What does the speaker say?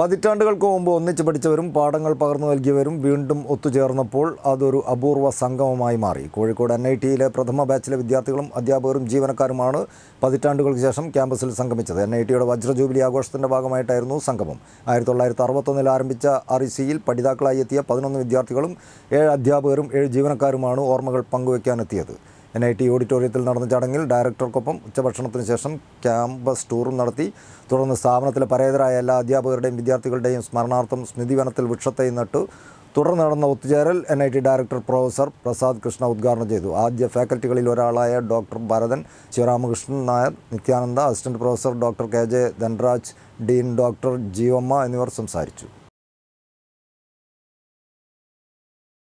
പതിറ്റാണ്ടുകൾക്ക് മുമ്പ് ഒന്നിച്ചു പഠിച്ചവരും പാഠങ്ങൾ പകർന്നു നൽകിയവരും വീണ്ടും ഒത്തുചേർന്നപ്പോൾ അതൊരു അപൂർവ സംഗമമായി മാറി കോഴിക്കോട് എൻ ഐ ടിയിലെ പ്രഥമ ബാച്ചിലെ വിദ്യാർത്ഥികളും അധ്യാപകരും ജീവനക്കാരുമാണ് പതിറ്റാണ്ടുകൾക്ക് ശേഷം ക്യാമ്പസിൽ സംഗമിച്ചത് എൻ ഐ ടിയുടെ വജ്രജൂബിലി ആഘോഷത്തിൻ്റെ ഭാഗമായിട്ടായിരുന്നു സംഗമം ആയിരത്തി തൊള്ളായിരത്തി അറുപത്തൊന്നിൽ ആരംഭിച്ച ആർ ഇ സിയിൽ പഠിതാക്കളായി എത്തിയ പതിനൊന്ന് വിദ്യാർത്ഥികളും ഏഴ് അധ്യാപകരും ഏഴ് ജീവനക്കാരുമാണ് ഓർമ്മകൾ പങ്കുവയ്ക്കാനെത്തിയത് എൻ ഐ ടി ഓഡിറ്റോറിയത്തിൽ നടന്ന ചടങ്ങിൽ ഡയറക്ടർക്കൊപ്പം ഉച്ചഭക്ഷണത്തിന് ശേഷം ക്യാമ്പസ് ടൂറും നടത്തി തുടർന്ന് സ്ഥാപനത്തിലെ പരേതരായ എല്ലാ അധ്യാപകരുടെയും വിദ്യാർത്ഥികളുടെയും സ്മരണാർത്ഥം സ്മൃതിവനത്തിൽ വൃക്ഷത്തൈ നട്ടു തുടർന്ന് നടന്ന ഒത്തുചേരൽ N I T director professor Prasad Krishna ഉദ്ഘാടനം ചെയ്തു ആദ്യ ഫാക്കൽറ്റികളിൽ ഒരാളായ doctor Bharathan Sivaramakrishnan Nair Nithyananda assistant professor doctor K J Dhanraj dean doctor Jeevamma എന്നിവർ സംസാരിച്ചു